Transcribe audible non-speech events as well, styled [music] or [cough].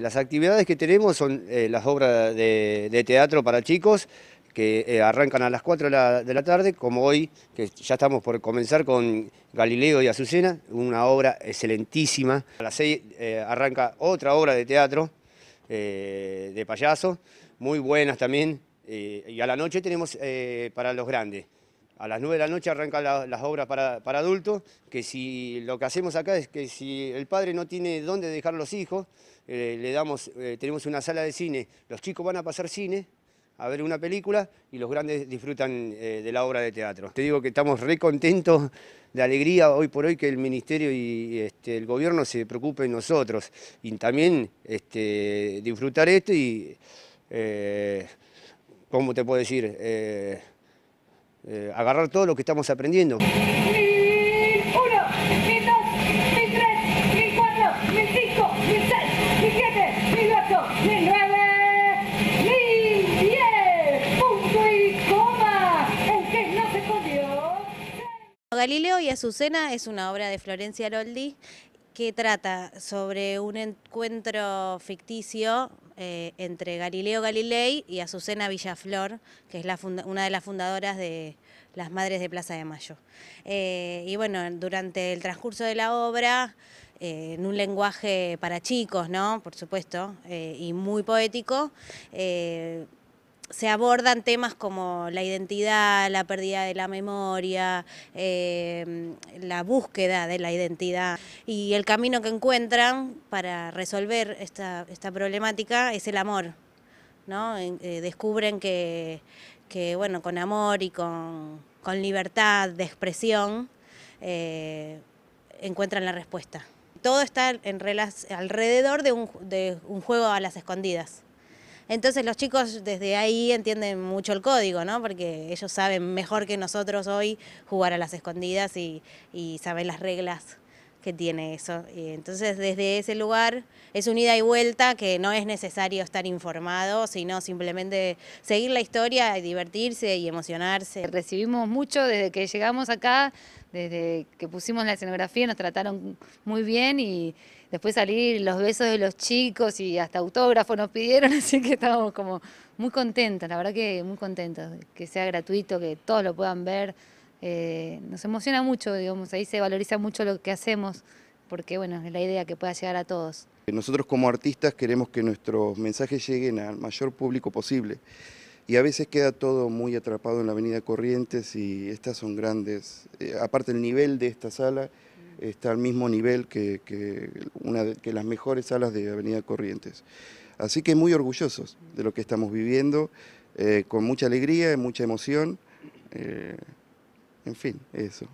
Las actividades que tenemos son eh, las obras de, teatro para chicos que eh, arrancan a las 4 de la, tarde, como hoy, que ya estamos por comenzar con Galileo y Azucena, una obra excelentísima. A las 6 eh, arranca otra obra de teatro de payaso, muy buenas también, y a la noche tenemos para los grandes a las 9 de la noche arrancan las obras para, adultos, que si lo que hacemos acá es que si el padre no tiene dónde dejar los hijos, eh, le damos, eh, tenemos una sala de cine, los chicos van a pasar cine a ver una película y los grandes disfrutan eh, de la obra de teatro. Te digo que estamos re contentos de alegría hoy por hoy que el Ministerio y este, el Gobierno se preocupen en nosotros y también este, disfrutar esto y, ¿cómo te puedo decir? Eh, agarrar todo lo que estamos aprendiendo. Galileo y Azucena es una obra de Florencia Loldi que trata sobre un encuentro ficticio eh, entre Galileo Galilei y Azucena Villaflor, que es una de las fundadoras de las Madres de Plaza de Mayo. Eh, y bueno, durante el transcurso de la obra, eh, en un lenguaje para chicos, ¿no? Por supuesto, y muy poético, se abordan temas como la identidad, la pérdida de la memoria, eh, la búsqueda de la identidad. Y el camino que encuentran para resolver esta, esta problemática es el amor. ¿no? Eh, descubren que, que, bueno, con amor y con, con libertad de expresión eh, encuentran la respuesta. Todo está en alrededor de un juego a las escondidas. Entonces los chicos desde ahí entienden mucho el código, ¿no? Porque ellos saben mejor que nosotros hoy jugar a las escondidas y, y saben las reglas que tiene eso. Entonces, desde ese lugar es un ida y vuelta que no es necesario estar informado, sino simplemente seguir la historia y divertirse y emocionarse. Recibimos mucho desde que llegamos acá, desde que pusimos la escenografía, nos trataron muy bien y después salir los besos de los chicos y hasta autógrafos nos pidieron, [laughs] así que estábamos como muy contentos, la verdad que muy contentos, que sea gratuito, que todos lo puedan ver. Eh, nos emociona mucho, digamos, ahí se valoriza mucho lo que hacemos, porque bueno, es la idea que pueda llegar a todos. Nosotros como artistas queremos que nuestros mensajes lleguen al mayor público posible y a veces queda todo muy atrapado en la avenida Corrientes y estas son grandes, eh, aparte el nivel de esta sala está al mismo nivel que, las mejores salas de Avenida Corrientes. Así que muy orgullosos de lo que estamos viviendo, eh, con mucha alegría y mucha emoción. En fin, eso.